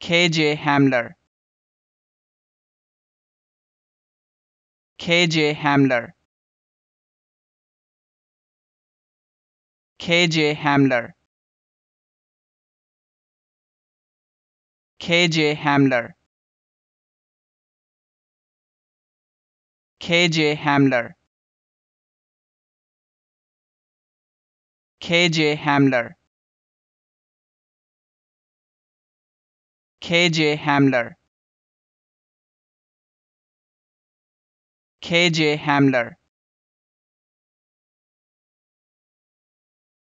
K.J. Hamler K.J. Hamler K.J. Hamler K.J. Hamler K.J. Hamler K.J. Hamler K. J. Hamler K. J. Hamler